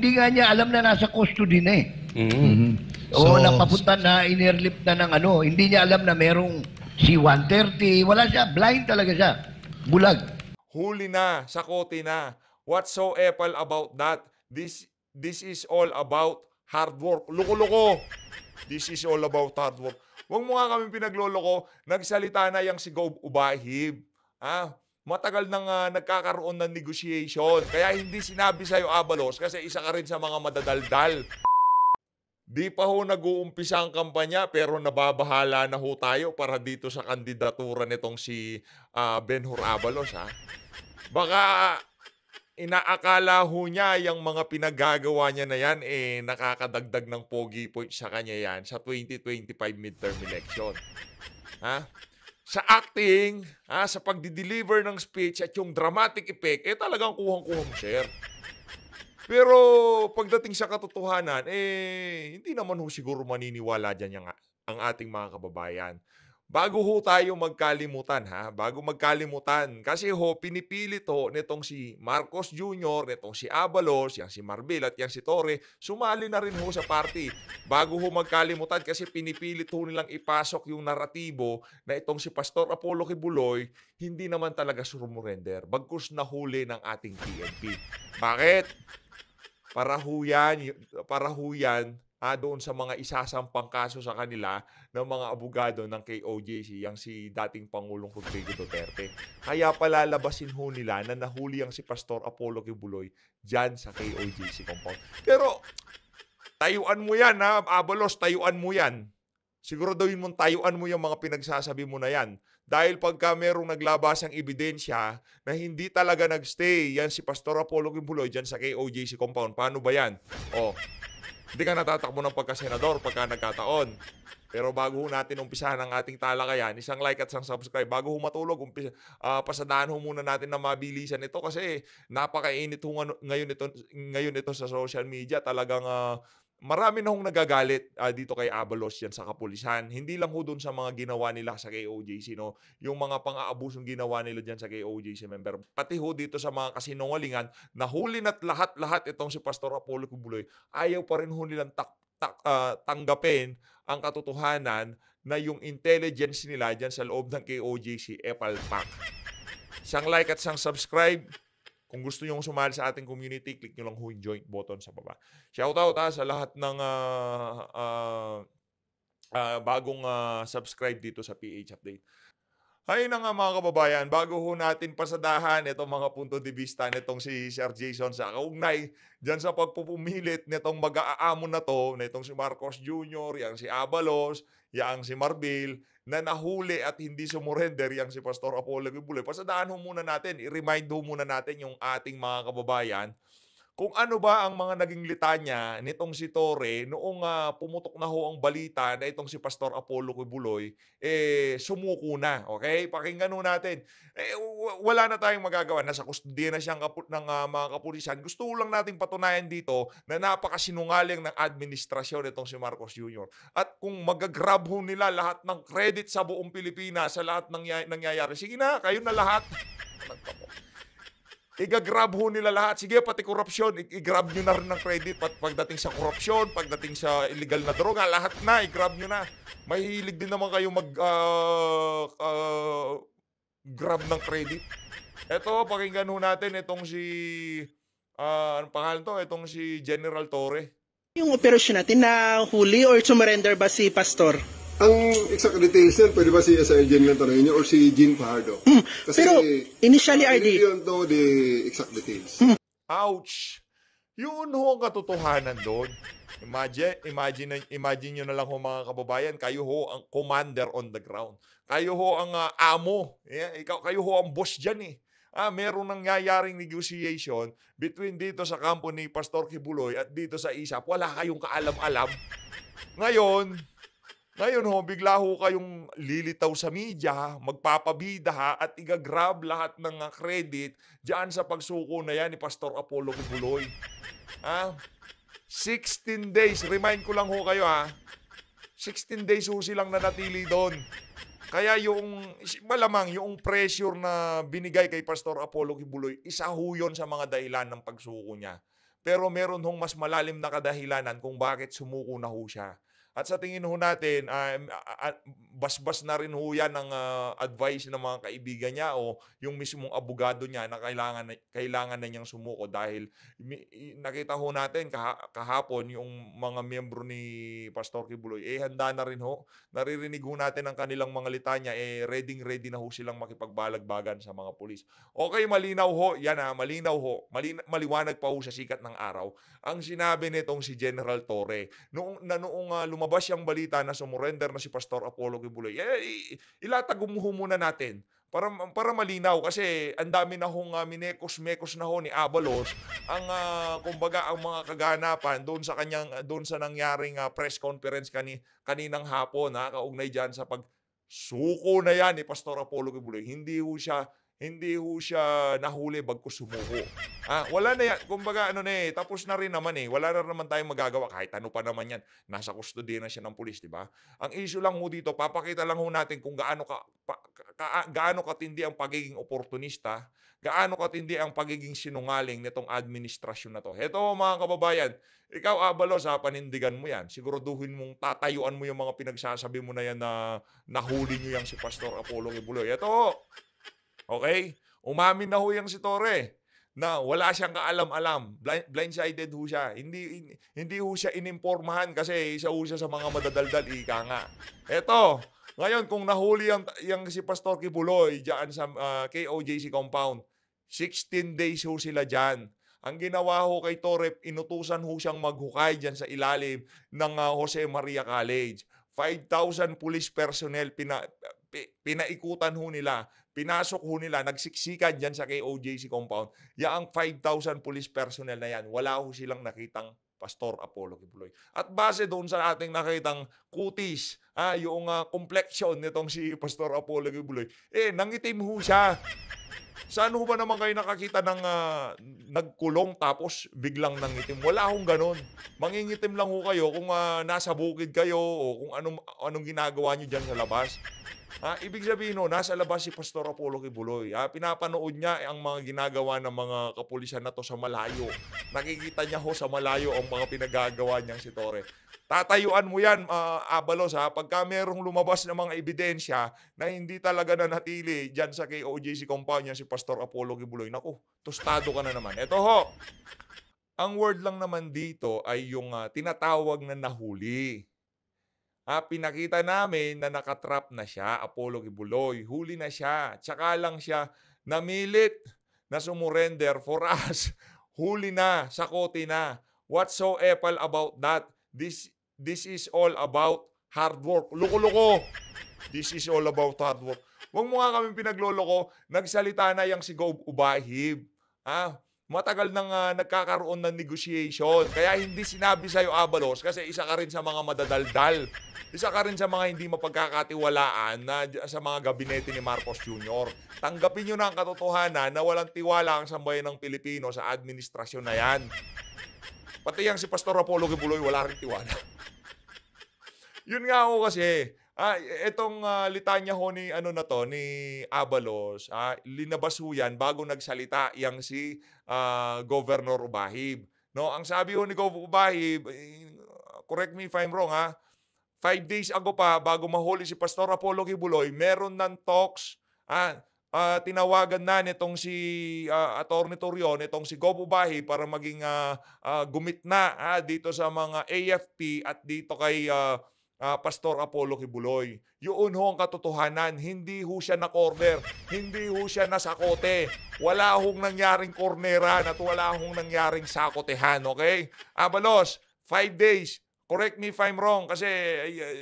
hindi nga niya alam na nasa custody na eh. Mm-hmm. mm-hmm. Oo, so, napapunta na, inerlip na ng ano. Hindi niya alam na merong C-130. Wala siya. Blind talaga siya. Bulag. Huli na. Sakote na. What's so apple about that? This this is all about hard work. Loko-loko. This is all about hard work. Huwag mo nga kami pinagloloko. Nagsalita na yang si Gob Ubahib. Ah, matagal nang uh, nagkakaroon ng negotiation. Kaya hindi sinabi sa'yo, Abalos, kasi isa ka rin sa mga madadaldal. Di pa ho nag-uumpisa ang kampanya pero nababahala na ho tayo para dito sa kandidatura nitong si uh, Benhur Abalos. ha. Baka inaakala ho niya yung mga pinagagawa niya na yan eh nakakadagdag ng pogi point sa kanya yan sa 2025 midterm election. Ha? sa acting, ha, sa pagdi-deliver ng speech at yung dramatic effect, eh talagang kuhang-kuhang share. Pero pagdating sa katotohanan, eh hindi naman ho siguro maniniwala diyan yung ang ating mga kababayan. Bago ho tayo magkalimutan ha, bago magkalimutan. Kasi ho, pinipilit ho nitong si Marcos Jr., nitong si Avalos, yan si Marbel at yan si Torre, sumali na rin ho sa party. Bago ho magkalimutan kasi pinipilit ho nilang ipasok yung naratibo na itong si Pastor Apollo Kibuloy, hindi naman talaga surrender. Bagkus na huli ng ating PNP. Bakit? Para huyan, para huyan, ah, doon sa mga isasampang kaso sa kanila ng mga abogado ng KOJC, yung si dating Pangulong Rodrigo Duterte. Kaya palalabasin ho nila na nahuli ang si Pastor Apollo Kibuloy dyan sa KOJC compound. Pero tayuan mo yan ha, Abalos, tayuan mo yan. Siguro Siguraduhin mong tayuan mo yung mga pinagsasabi mo na yan. Dahil pagka merong naglabas ang ebidensya na hindi talaga nagstay, yan si Pastor Apollo Kimbuloy dyan sa KOJC compound. Paano ba yan? O, hindi ka natatakbo ng pagka-senador pagka nagkataon. Pero bago natin umpisahan ang ating talakayan, isang like at isang subscribe. Bago ho matulog, umpisa, uh, pasadaan ho muna natin na mabilisan ito kasi napakainit ho ngayon ito, ngayon ito sa social media. Talagang uh, marami na hong nagagalit uh, dito kay Abalos yan sa kapulisan. Hindi lang ho doon sa mga ginawa nila sa KOJC, no? Yung mga pang-aabusong ginawa nila dyan sa KOJC member. Pati ho dito sa mga kasinungalingan, nahuli na't lahat-lahat itong si Pastor Apollo Cubuloy. Ayaw pa rin ho nilang tak tak, uh, tanggapin ang katotohanan na yung intelligence nila dyan sa loob ng KOJC, Apple Pack. Siyang like at siyang subscribe. Kung gusto yung sumali sa ating community, click niyo lang ho yung join button sa baba. Shoutout out ha, ah, sa lahat ng uh, uh, uh, bagong uh, subscribe dito sa PH Update. Ay na nga mga kababayan, bago ho natin pasadahan itong mga punto de vista nitong si Sir Jason sa kaugnay dyan sa pagpupumilit nitong mag aamo na to, nitong si Marcos Jr., yang si Abalos, yang si Marbil, na nahuli at hindi sumurrender yang si Pastor Apollo Gibule. Pasadahan ho muna natin, i-remind ho muna natin yung ating mga kababayan kung ano ba ang mga naging litanya nitong si Tore noong uh, pumutok na ho ang balita na itong si Pastor Apollo Quibuloy, eh, sumuko na. Okay? Pakinggan ho natin. Eh, wala na tayong magagawa. Nasa kustodiya na siya ng uh, mga kapulisan. Gusto lang nating patunayan dito na napakasinungaling ng administrasyon itong si Marcos Jr. At kung magagrab ho nila lahat ng credit sa buong Pilipinas, sa lahat ng nangyayari, sige na, kayo na lahat. Igagrab ho nila lahat. Sige, pati korupsyon, igrab nyo na rin ng credit. Pat pagdating sa korupsyon, pagdating sa illegal na droga, lahat na, igrab nyo na. Mahilig din naman kayo mag uh, uh, grab ng credit. Eto, pakinggan ho natin itong si uh, anong pangalan to? Itong si General Torre. Yung operasyon natin na huli or sumurrender ba si Pastor? Ang exact details yan, pwede ba si sa Jim lang tanongin niyo or si Jean Fajardo? Mm, Kasi pero initially I Hindi yun to the exact details. Mm. Ouch! Yun ho ang katotohanan doon. Imagine, imagine, imagine nyo na lang ho mga kababayan, kayo ho ang commander on the ground. Kayo ho ang uh, amo. Yeah, ikaw, kayo ho ang boss dyan eh. Ah, meron nangyayaring negotiation between dito sa kampo ni Pastor Kibuloy at dito sa ISAP. Wala kayong kaalam-alam. Ngayon, ngayon ho, bigla ho kayong lilitaw sa media, magpapabida ha, at igagrab lahat ng ah, credit diyan sa pagsuko na yan ni Pastor Apollo Kubuloy. ha? 16 days, remind ko lang ho kayo ha, 16 days ho silang nanatili doon. Kaya yung, malamang yung pressure na binigay kay Pastor Apollo Kibuloy, isa ho yun sa mga dahilan ng pagsuko niya. Pero meron hong mas malalim na kadahilanan kung bakit sumuko na ho siya. At sa tingin ho natin, uh, basbas na rin ho yan ng uh, advice ng mga kaibigan niya o yung mismong abogado niya na kailangan na, kailangan na niyang sumuko dahil nakita ho natin kah- kahapon yung mga miyembro ni Pastor Kibuloy, eh handa na rin ho. Naririnig ho natin ang kanilang mga litanya, eh ready ready na ho silang makipagbalagbagan sa mga pulis. Okay, malinaw ho. Yan ha, malinaw ho. Malina- maliwanag pa ho sa sikat ng araw. Ang sinabi nitong si General Torre, noong, na noong uh, lumabas yung balita na sumurrender na si Pastor Apollo Kibuloy, eh, ilatag mo muna natin para para malinaw kasi ang dami na hong uh, minekos-mekos na ho ni Abalos ang uh, kumbaga ang mga kaganapan doon sa kanyang doon sa nangyaring uh, press conference kani kaninang hapon ha kaugnay diyan sa pag suko na yan ni Pastor Apollo Kibuloy. Hindi ho siya hindi ho siya nahuli bagko sumuko. ah, wala na yan. Kumbaga ano na eh, tapos na rin naman eh. Wala na naman tayong magagawa kahit ano pa naman yan. Nasa custody na siya ng pulis, di ba? Ang issue lang ho dito, papakita lang ho natin kung gaano ka, pa, ka gaano katindi ang pagiging oportunista, gaano katindi ang pagiging sinungaling nitong administrasyon na to. Heto mga kababayan, ikaw abalo sa panindigan mo yan. Siguraduhin mong tatayuan mo yung mga pinagsasabi mo na yan na nahuli niyo yan si Pastor Apollo Ibuloy. Ito Okay? Umamin na ho yung si Tore na wala siyang kaalam-alam. Blind, blindsided ho siya. Hindi, hindi, ho siya inimpormahan kasi isa ho siya sa mga madadaldal, ika nga. Eto, ngayon kung nahuli yung, yung si Pastor Kibuloy diyan sa uh, ah, KOJC compound, 16 days ho sila diyan. Ang ginawa ho kay Torep, inutusan ho siyang maghukay diyan sa ilalim ng uh, Jose Maria College. 5,000 police personnel pina, pinaikutan ho nila Pinasok ho nila, nagsiksikan dyan sa KOJC compound. ang 5,000 police personnel na yan, wala ho silang nakitang Pastor Apollo Kiploy. At base doon sa ating nakitang kutis, ah, yung uh, complexion nitong si Pastor Apollo Kiploy, eh, nangitim ho siya. Saan ho ba naman kayo nakakita ng ah, nagkulong tapos biglang nangitim? Wala hong ganun. Mangingitim lang ho kayo kung ah, nasa bukid kayo o kung anong, anong ginagawa nyo dyan sa labas. Ha? Ibig sabihin no, nasa labas si Pastor Apollo Kibuloy. Ha? Pinapanood niya ang mga ginagawa ng mga kapulisan na to sa malayo. Nakikita niya ho sa malayo ang mga pinagagawa niyang si Torre. Tatayuan mo yan, uh, Abalos, ha? pagka merong lumabas na mga ebidensya na hindi talaga na natili dyan sa KOJC compound niya si Pastor Apollo Gibuloy. Naku, tostado ka na naman. Eto ho, ang word lang naman dito ay yung uh, tinatawag na nahuli. Ha, pinakita namin na nakatrap na siya, Apollo Gibuloy. Huli na siya. Tsaka lang siya namilit na sumurrender for us. Huli na, sakote na. What so apple about that? This this is all about hard work. Loko-loko. this is all about hard work. Huwag mo nga kami pinagloloko. Nagsalita na yung si Gob Ubahib. Ha? matagal nang uh, nagkakaroon ng negotiation. Kaya hindi sinabi sa'yo, Abalos, kasi isa ka rin sa mga madadaldal. Isa ka rin sa mga hindi mapagkakatiwalaan na sa mga gabinete ni Marcos Jr. Tanggapin nyo na ang katotohanan na walang tiwala ang sambayan ng Pilipino sa administrasyon na yan. Pati yang si Pastor Apollo Gibuloy, wala rin tiwala. Yun nga ako kasi, Ah, itong uh, ah, litanya ho ni ano na to ni Abalos, ah, linabas ho 'yan bago nagsalita yang si uh, Governor Ubahib. No, ang sabi ho ni Gov Ubahib, eh, correct me if I'm wrong ha. Ah, five days ago pa bago mahuli si Pastor Apollo Kibuloy, meron ng talks ah, uh, tinawagan na nitong si uh, Atty. Torion, nitong si Gopo Bahi para maging uh, ah, uh, gumitna uh, dito sa mga AFP at dito kay uh, uh, Pastor Apollo Kibuloy. Yun ho ang katotohanan. Hindi ho siya na-corner. Hindi ho siya nasakote. Wala hong nangyaring corneran at wala hong nangyaring sakotehan. Okay? Abalos, five days, Correct me if I'm wrong kasi ay, ay,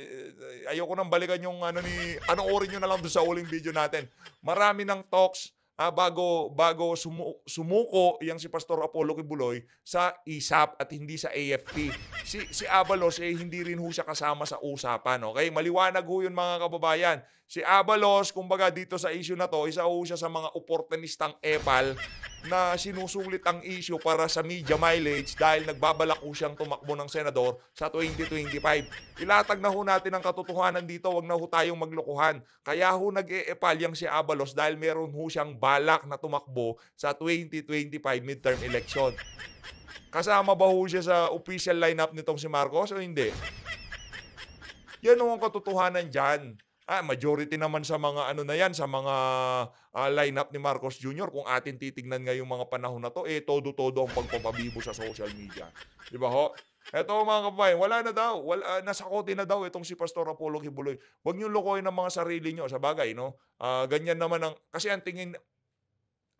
ayoko nang balikan yung ano ni ano orin niyo na lang doon sa uling video natin. Marami ng talks ah, bago bago sumu, sumuko yang si Pastor Apollo Kibuloy sa ISAP e at hindi sa AFP. Si si Abalos eh hindi rin ho siya kasama sa usapan, okay? Maliwanag ho 'yun mga kababayan. Si Abalos, kumbaga dito sa issue na to, isa ho siya sa mga oportunistang epal na sinusulit ang issue para sa media mileage dahil nagbabalak ho siyang tumakbo ng senador sa 2025. Ilatag na ho natin ang katotohanan dito, wag na ho tayong maglukuhan. Kaya ho nag-eepal yang si Abalos dahil meron ho siyang balak na tumakbo sa 2025 midterm election. Kasama ba ho siya sa official lineup nitong si Marcos o hindi? Yan ang katotohanan dyan. Ah, majority naman sa mga ano na yan, sa mga uh, lineup ni Marcos Jr. Kung atin titignan ngayong mga panahon na to, eh, todo-todo ang pagpapabibo sa social media. Di ba ho? Eto mga kababayan, wala na daw. Wala, ah, nasa kote na daw itong si Pastor Apollo Kibuloy. Huwag niyo lokohin ang mga sarili niyo sa bagay, no? Uh, ganyan naman ang... Kasi ang tingin...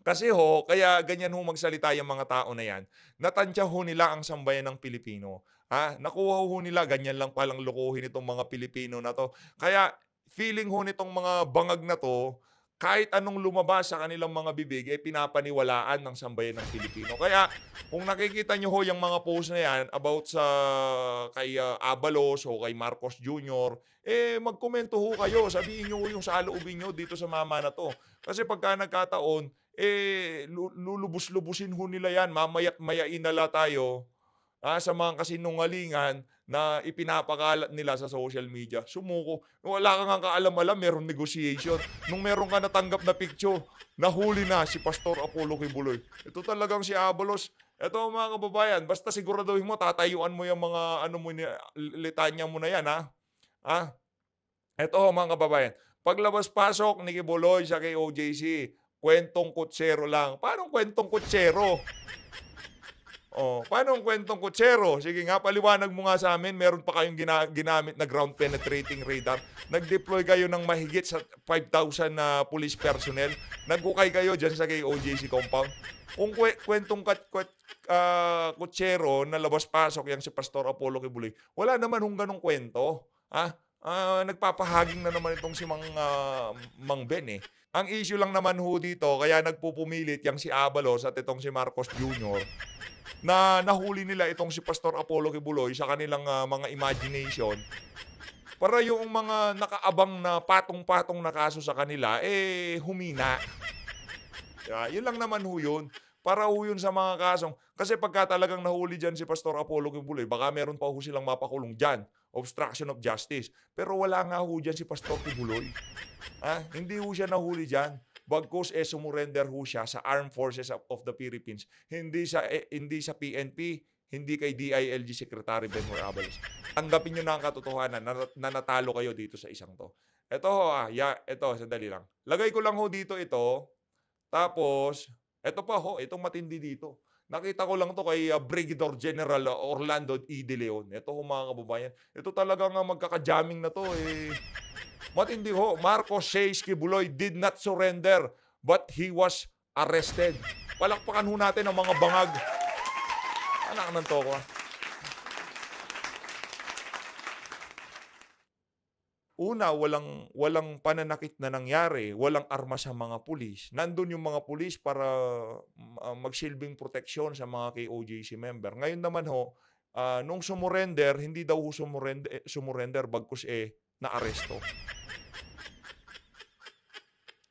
Kasi ho, kaya ganyan ho magsalita yung mga tao na yan. Natansya ho nila ang sambayan ng Pilipino. Ha? Nakuha ho nila, ganyan lang palang lokohin itong mga Pilipino na to. Kaya feeling ho nitong mga bangag na to, kahit anong lumabas sa kanilang mga bibig, eh pinapaniwalaan ng sambayan ng Pilipino. Kaya kung nakikita nyo ho yung mga post na yan about sa kay uh, Abalos o kay Marcos Jr., eh magkomento ho kayo. Sabihin nyo yung saloobin nyo dito sa mama na to. Kasi pagka nagkataon, eh lulubos-lubusin ho nila yan. Mamaya't mayain nala tayo ah, sa mga kasinungalingan na ipinapakalat nila sa social media, sumuko. Wala kang ang kaalam-alam, merong negotiation. Nung meron ka natanggap na picture, nahuli na si Pastor Apollo Kibuloy. Ito talagang si Abolos. Ito mga kababayan, basta siguraduhin mo, tatayuan mo yung mga ano mo, litanya mo na yan, ha? Ha? Ito mga kababayan, paglabas-pasok ni Kibuloy sa kay OJC, kwentong kutsero lang. Parang kwentong kutsero? Oh, paano ang kwentong kutsero? Sige nga, paliwanag mo nga sa amin, meron pa kayong gina- ginamit na ground penetrating radar. Nag-deploy kayo ng mahigit sa 5,000 na uh, police personnel. Nagkukay kayo dyan sa kay OJC compound. Kung kwe- kwentong kat- kwet- uh, kutsero na labas-pasok yan si Pastor Apollo Kibuloy, wala naman hong ganong kwento. Ha? uh, nagpapahaging na naman itong si Mang, uh, Mang Ben eh. Ang issue lang naman ho dito, kaya nagpupumilit yung si Avalos at itong si Marcos Jr. na nahuli nila itong si Pastor Apollo Kibuloy sa kanilang uh, mga imagination para yung mga nakaabang na patong-patong na kaso sa kanila, eh, humina. Yeah, yun lang naman ho yun. Para ho yun sa mga kasong. Kasi pagka talagang nahuli dyan si Pastor Apollo Kibuloy, baka meron pa ho silang mapakulong dyan obstruction of justice. Pero wala nga ho dyan si Pastor Tibuloy. ha? Hindi ho siya nahuli dyan. Bagkus eh, sumurender ho siya sa Armed Forces of, of the Philippines. Hindi sa eh, hindi sa PNP, hindi kay DILG Secretary Ben Morales. Tanggapin niyo na ang katotohanan na, na natalo kayo dito sa isang to. Ito ho, ah, ya, ito, sandali lang. Lagay ko lang ho dito ito. Tapos, ito pa ho, itong matindi dito. Nakita ko lang to kay uh, Brigadier General ah, Orlando E. De Leon. Ito ho mga kababayan. Ito talaga nga magkaka-jamming na to eh. Matindi ho. Marcos says Kibuloy did not surrender but he was arrested. Palakpakan ho natin ang mga bangag. Anak ng toko ah. Una, walang, walang pananakit na nangyari, walang armas sa mga pulis. Nandun yung mga pulis para uh, magsilbing proteksyon sa mga KOJC member. Ngayon naman ho, uh, nung sumurrender, hindi daw ho sumurrender, eh, sumurrender bagkus eh, naaresto.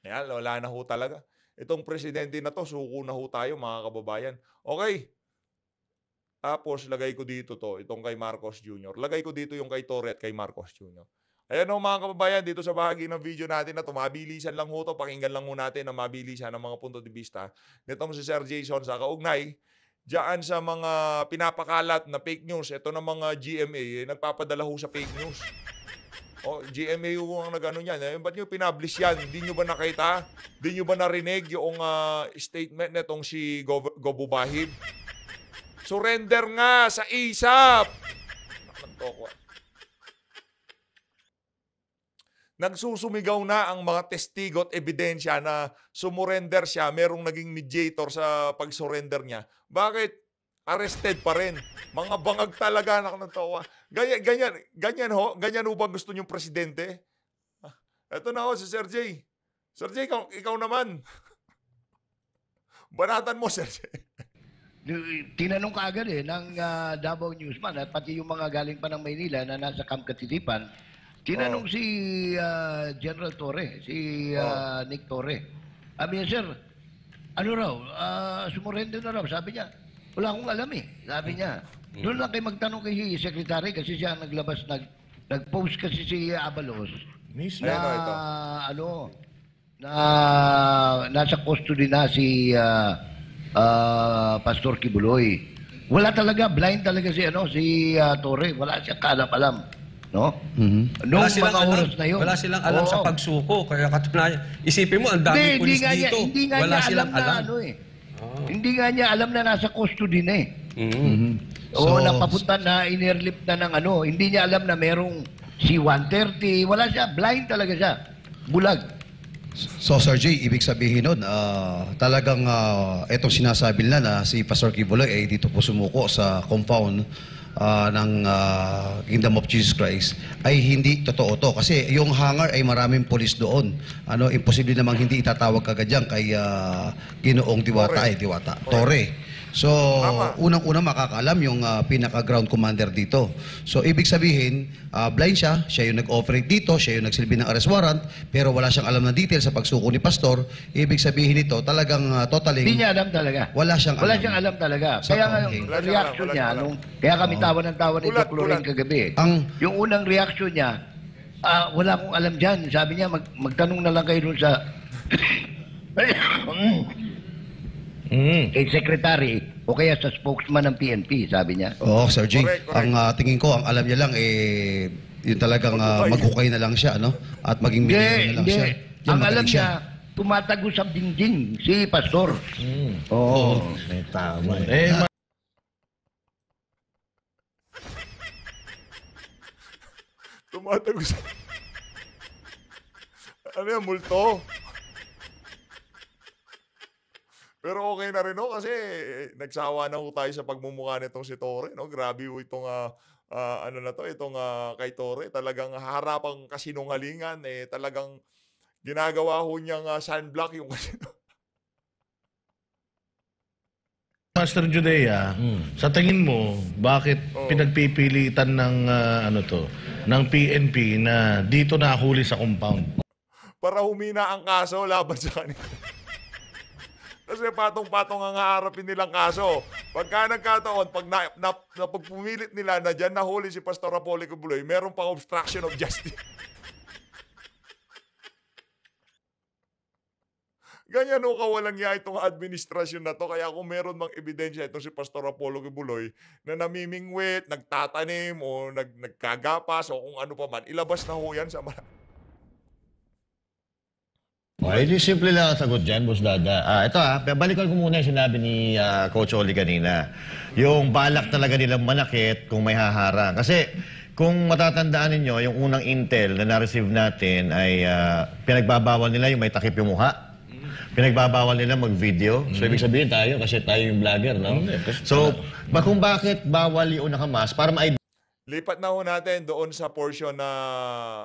aresto wala na ho talaga. Itong presidente na to, suko na ho tayo mga kababayan. Okay, tapos lagay ko dito to, itong kay Marcos Jr. Lagay ko dito yung kay Torre at kay Marcos Jr. Ayan o mga kababayan, dito sa bahagi ng video natin na tumabilisan lang ho to, pakinggan lang ho natin ang mabilisan ng mga punto de vista nitong si Sir Jason sa kaugnay diyan sa mga pinapakalat na fake news. Ito ng mga GMA, eh, nagpapadala ho sa fake news. O, GMA ho ang nagano niyan. Eh, ba't nyo pinablish yan? Hindi nyo ba nakita? Hindi nyo ba narinig yung uh, statement nitong si Gov- Bahib? Surrender nga sa ISAP! Nakantoko. nagsusumigaw na ang mga testigo at ebidensya na sumurrender siya, merong naging mediator sa pag-surrender niya. Bakit? Arrested pa rin. Mga bangag talaga, anak ng tawa. Ganyan, ganyan, ganyan ho, ganyan ho ba gusto niyong presidente? Ito ah, na ho, si Sir Jay. Sir Jay, ikaw, ikaw naman. Banatan mo, Sir Jay. Tinanong ka agad eh, ng uh, Davao Newsman at pati yung mga galing pa ng Maynila na nasa Camp Katitipan, Tinanong oh. si uh, General Torre, si uh, oh. Nick Torre. Sabi niya, sir, ano raw, uh, sumurrender na raw. Sabi niya, wala akong alam eh. Sabi niya, mm. doon lang kayo magtanong kay Secretary kasi siya ang naglabas, nag, nag-post kasi si Abalos. Mismo. Na, ito, ito. ano, na nasa custody na si uh, uh, Pastor Kibuloy. Wala talaga, blind talaga si ano si uh, Torre. Wala siya kaalam-alam. No? Mm-hmm. Nung wala silang mga alam, oras na yun. Wala silang alam Oo. sa pagsuko. Kaya katunayan, isipin mo, ang Hindi, daming pulis nga dito. hindi nga wala niya alam silang na ano eh. Ah. Hindi nga niya alam na nasa custody na eh. Mhm. Oo, napapunta na, inerlip na ng ano. Hindi niya alam na merong C-130. Wala siya, blind talaga siya. Bulag. So Sir Jay, ibig sabihin nun, ah, talagang ah, etong sinasabi nila na si Pastor Kibuloy ay eh, dito po sumuko sa compound uh, ng uh, Kingdom of Jesus Christ ay hindi totoo to. Kasi yung hangar ay maraming polis doon. Ano, imposible namang hindi itatawag kagad yan kay uh, Ginoong Diwata, Torre. eh, Diwata, Tore. Torre. So, unang-una makakaalam yung ah, pinaka-ground commander dito. So, ibig sabihin, ah, blind siya, siya yung nag-operate dito, siya yung nagsilbi ng arrest warrant, pero wala siyang alam na detail sa pagsuko ni Pastor. Ibig sabihin nito, talagang ah, totally Hindi niya alam talaga. Wala siyang alam. Wala siyang alam talaga. Sa kaya nga yung reaction niya, nung, kaya kami tawa ng tawa ni Ulat, Lorraine kagabi. Ang- yung unang reaction niya, ah, wala akong alam dyan. Sabi niya, mag, magtanong na lang kayo dun sa... Mm. Kay Secretary o kaya sa spokesman ng PNP, sabi niya. Oo, Sir Jay. Correct, correct. Ang ah, tingin ko, ang alam niya lang, eh, yung talagang ah, maghukay na lang siya, no? At maging millionaire na lang siya. Yan, Ang alam siya, tumatago sa dingding si Pastor. Mm. Oo. May tama. eh. Eh, ma- Tumatago sa... Ano yan, multo? Pero okay na rin, no? Kasi eh, nagsawa na ho tayo sa pagmumukha nitong si Tore, no? Grabe ho itong, uh, uh, ano na to, itong uh, kay Tore. Talagang harapang kasinungalingan, eh, talagang ginagawa ho niyang uh, sunblock yung kasinungalingan. Master Judea, mm. sa tingin mo, bakit oh. pinagpipilitan ng uh, ano to, ng PNP na dito na huli sa compound? Para humina ang kaso laban sa kanila. Kasi patong-patong ang haharapin nilang kaso. Pagka nagkataon, pag na, na, na pag nila na dyan nahuli si Pastor Apollo Cubuloy, meron pang obstruction of justice. Ganyan o kawalang niya itong administrasyon na to. Kaya kung meron mang ebidensya itong si Pastor Apollo Kibuloy na namimingwit, nagtatanim o nag, nagkagapas o kung ano pa man, ilabas na ho yan sa marami. Okay, di simple lang ang sagot dyan, Boss Dada. Ah, ito ah, balikan ko muna yung sinabi ni ah, Coach Oli kanina. Yung balak talaga nilang manakit kung may haharang. Kasi kung matatandaan ninyo, yung unang intel na na-receive natin ay ah, pinagbabawal nila yung may takip yung muha. Pinagbabawal nila mag-video. So, ibig sabihin tayo, kasi tayo yung vlogger, no? Mm, so, ba kung bakit bawal yung nakamas, para ma Lipat na ho natin doon sa portion na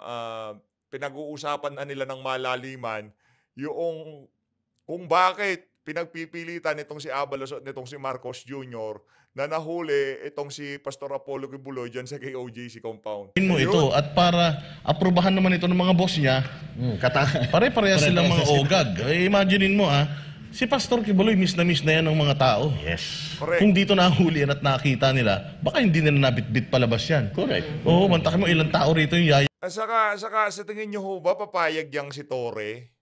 ah, pinag-uusapan na nila ng malaliman yung kung bakit pinagpipilitan itong si Abalos at itong si Marcos Jr. na nahuli itong si Pastor Apollo Kibuloy dyan sa KOJC compound. Mo ito at para aprobahan naman ito ng mga boss niya, mm, pare-pareha silang mga ogag. Eh, imaginein mo ah, si Pastor Kibuloy miss na miss na yan ng mga tao. Yes. Correct. Kung dito nahuli at nakita nila, baka hindi nila nabitbit palabas yan. Correct. Oo, mantakin mo ilang tao rito yung yaya. At saka, saka sa tingin niyo ho ba papayag yang si Tore?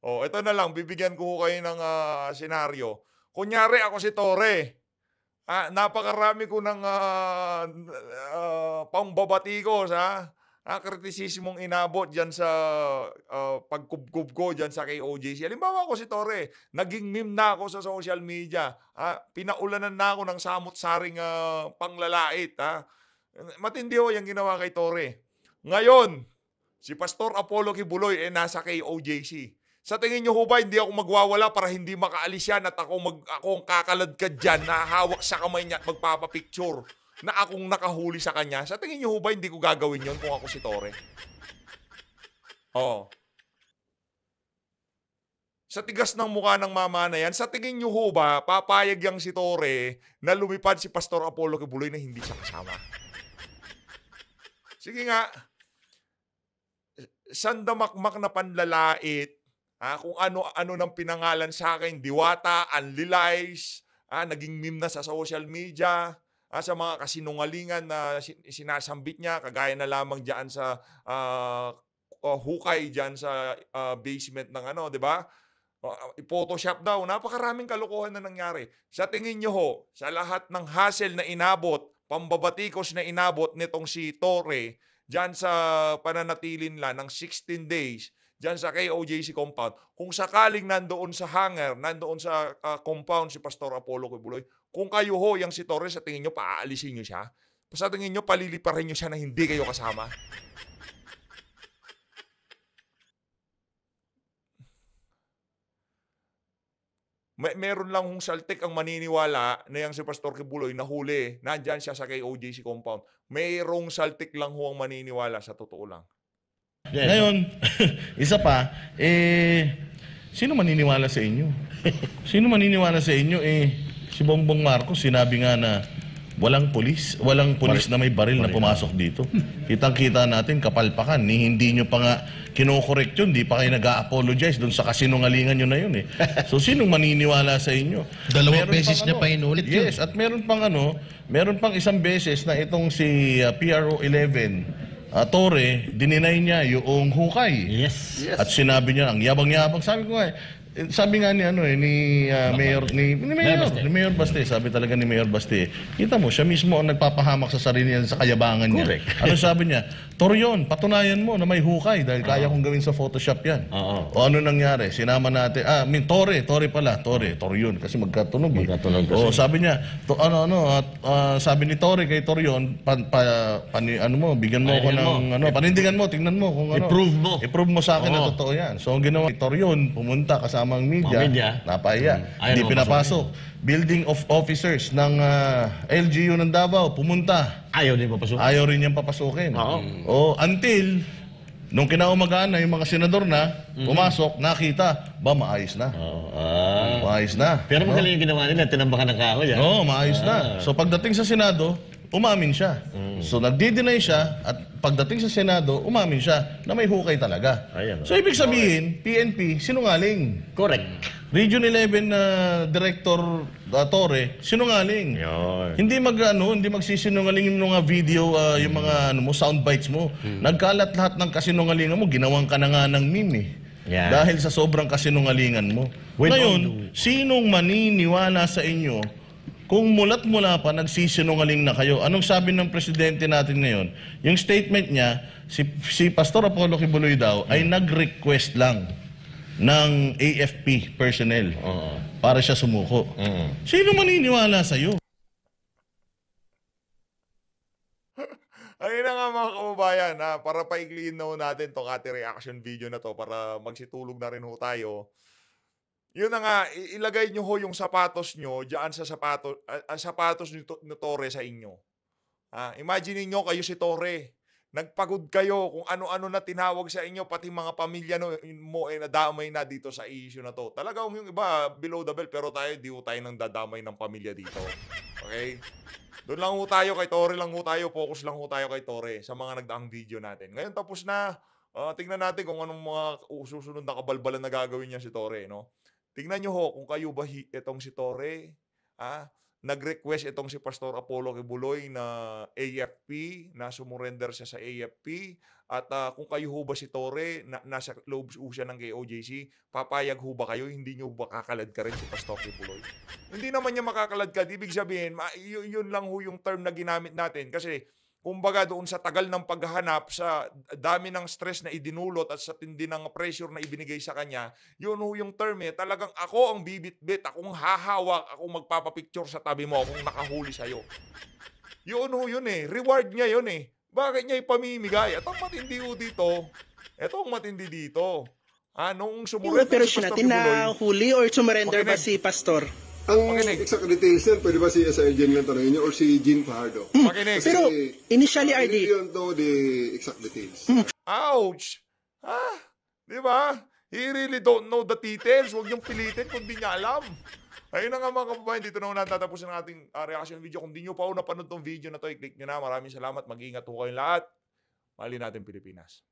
Oh, ito na lang, bibigyan ko kayo ng uh, senaryo. Kunyari ako si Tore. Ah, napakarami ko ng uh, uh, pangbabati ko sa ah, kritisismong inabot diyan sa uh, pagkubkub ko dyan sa KOJC. Halimbawa ako si Tore, naging meme na ako sa social media. Ah, pinaulanan na ako ng samot-saring uh, panglalait. Ah. Matindi ho yung ginawa kay Tore. Ngayon, si Pastor Apollo Kibuloy eh nasa KOJC. Sa tingin niyo ho ba, hindi ako magwawala para hindi makaalis yan at ako, mag, ako ang kakaladkad dyan, hawak sa kamay niya at magpapapicture na akong nakahuli sa kanya. Sa tingin niyo ho ba, hindi ko gagawin yon kung ako si Tore? Oo. Sa tigas ng mukha ng mama na yan, sa tingin niyo ho ba, papayag yang si Tore na lumipad si Pastor Apollo Kibuloy na hindi siya kasama? Sige nga, sandamakmak na panlalait Ah, kung ano-ano nang pinangalan sa akin, diwata, unlilies, ah, naging meme na sa social media, ah, sa mga kasinungalingan na sinasambit niya, kagaya na lamang diyan sa uh, uh, hukay diyan sa uh, basement ng ano, 'di ba? Uh, i-photoshop daw. Napakaraming kalokohan na nangyari. Sa tingin niyo ho, sa lahat ng hassle na inabot, pambabatikos na inabot nitong si Tore, dyan sa pananatili nila ng 16 days, dyan sa KOJC compound, kung sakaling nandoon sa hangar, nandoon sa uh, compound si Pastor Apollo Kibuloy, kung kayo ho, yung si Torres, sa tingin nyo, paaalisin nyo siya, sa tingin nyo, paliliparin nyo siya na hindi kayo kasama. May, meron lang hong saltik ang maniniwala na yung si Pastor Kibuloy nahuli, nandyan siya sa KOJC compound. Mayroong saltik lang ho ang maniniwala sa totoo lang. Yes. Ngayon, isa pa, eh, sino maniniwala sa inyo? sino maniniwala sa inyo? Eh, si Bongbong Marcos sinabi nga na walang polis, walang polis na may baril, na pumasok dito. Hmm. Kitang-kita natin, kapalpakan. Ni, hindi nyo pa nga kinokorekt yun, di pa kayo nag-a-apologize doon sa kasinungalingan nyo na yun eh. So, sinong maniniwala sa inyo? Dalawang beses ano? niya ano, pa inulit yes, yun. Yes, at meron pang ano, meron pang isang beses na itong si uh, PRO 11, uh, tore, dininay niya yung hukay. Yes. yes. At sinabi niya, ang yabang-yabang. Sabi ko nga, eh, sabi nga ni ano eh ni uh, Mayor ni, ni Mayor Baste. ni Mayor Baste sabi talaga ni Mayor Baste kita mo siya mismo ang nagpapahamak sa sarili niya sa kayabangan niya ano sabi niya Toryon, patunayan mo na may hukay dahil kaya kong gawin sa Photoshop yan. Oo. O ano nangyari? Sinama natin, ah, I mean, Tore, Tore pala, Tore, Toryon, kasi magkatunog eh. Magkatunog kasi. O sabi niya, to, ano, ano, at, ah, sabi ni Tore kay Toryon, pa, pa, pani- ano mo, bigyan mo ako Panindigan ng, mo. ano, panindigan mo, tingnan mo kung ano. I-prove mo. I-prove mo sa akin na totoo yan. So ang ginawa ni Toryon, pumunta kasama ang media, Mga media. napahiya, mm. Ayaw hindi pinapasok. Building of officers ng ah, LGU ng Davao, pumunta. Ayaw din papasukin. Ayaw rin niyang papasukin. Oo. Oh, until nung kinaumagaan na yung mga senador na mhm. pumasok, nakita, ba maayos na. Oo. ah. Maayos na. Pero magaling yung ginawa nila, tinambakan ng kahoy. ah. Oo, maayos na. Ah. So pagdating sa Senado, umamin siya. Mm. So nagdi-deny siya at pagdating sa Senado, umamin siya na may hukay talaga. Ayan, so ibig sabihin, PNP, sinungaling. Correct. Region 11 na uh, Director uh, Torre, sinungaling. Yun. Hindi mag ano, hindi magsisinungaling yung mga video, ah, yung mga ano mo, sound bites mo. Hmm. Nagkalat lahat ng kasinungalingan mo, ginawang ka na nga ng meme. eh. Yan. Dahil sa sobrang kasinungalingan mo. Ngayon, sinong maniniwala sa inyo kung mulat mula pa nagsisinungaling na kayo. Anong sabi ng presidente natin ngayon? Yung statement niya, si, si Pastor Apollo Kibuloy daw ay hmm. nag-request lang ng AFP personnel uh -huh. para siya sumuko. Uh hmm. -huh. Sino maniniwala sa'yo? Ayun na nga mga kababayan, ha, ah, para paigliin na natin tong ating reaction video na to para magsitulog na rin ho tayo. Yun na nga, ilagay nyo ho yung sapatos nyo diyan sa sapatos, uh, sapatos ni, ni Torre sa inyo. Ah, imagine niyo kayo si Torre. Nagpagod kayo kung ano-ano na tinawag sa inyo, pati mga pamilya no, mo ay eh, nadamay na dito sa issue na to. Talaga yung iba, below the belt, pero tayo, di tayo nang dadamay ng pamilya dito. Okay? Doon lang ho tayo kay Torre lang ho tayo, focus lang ho tayo kay Torre sa mga nagdaang video natin. Ngayon tapos na, uh, tingnan natin kung anong mga susunod na kabalbalan na gagawin niya si Torre, no? Tingnan nyo ho kung kayo ba itong si Torre, ah, nag-request itong si Pastor Apollo Kibuloy na AFP, na sumurrender siya sa AFP. At uh, kung kayo ho ba si Torre, na, nasa loob siya ng KOJC, papayag ho ba kayo, hindi nyo ba ka rin si Pastor Kibuloy? hindi naman niya makakaladkad. Ibig sabihin, ma- yun, yun lang ho yung term na ginamit natin. Kasi kumbaga doon sa tagal ng paghahanap, sa dami ng stress na idinulot at sa tindi ng pressure na ibinigay sa kanya, yun ho yung term eh, talagang ako ang bibitbit, akong hahawak, akong magpapapicture sa tabi mo, akong nakahuli sa'yo. Yun ho yun eh, reward niya yun eh. Bakit niya ipamimigay? At ang matindi ho dito, ito ang matindi dito. Ah, nung sumurender si Pastor natin Pibuloy, na huli or sumurender ba si Pastor? Ang Makinig. exact details niyan, pwede ba si SL Jim lang tanongin niyo or si Jean Fajardo? Makinig. Hmm. Pero initially, RD, Hindi yun to the exact details. Hmm. Ouch! Ah, di ba? He really don't know the details. Huwag niyong pilitin kung di niya alam. Ayun na nga mga kababayan, dito na naman natatapos ang ating ah, reaction video. Kung di niyo pa ako napanood tong video na to, i-click niyo na. Maraming salamat. Mag-iingat ho kayong lahat. Mahalin natin Pilipinas.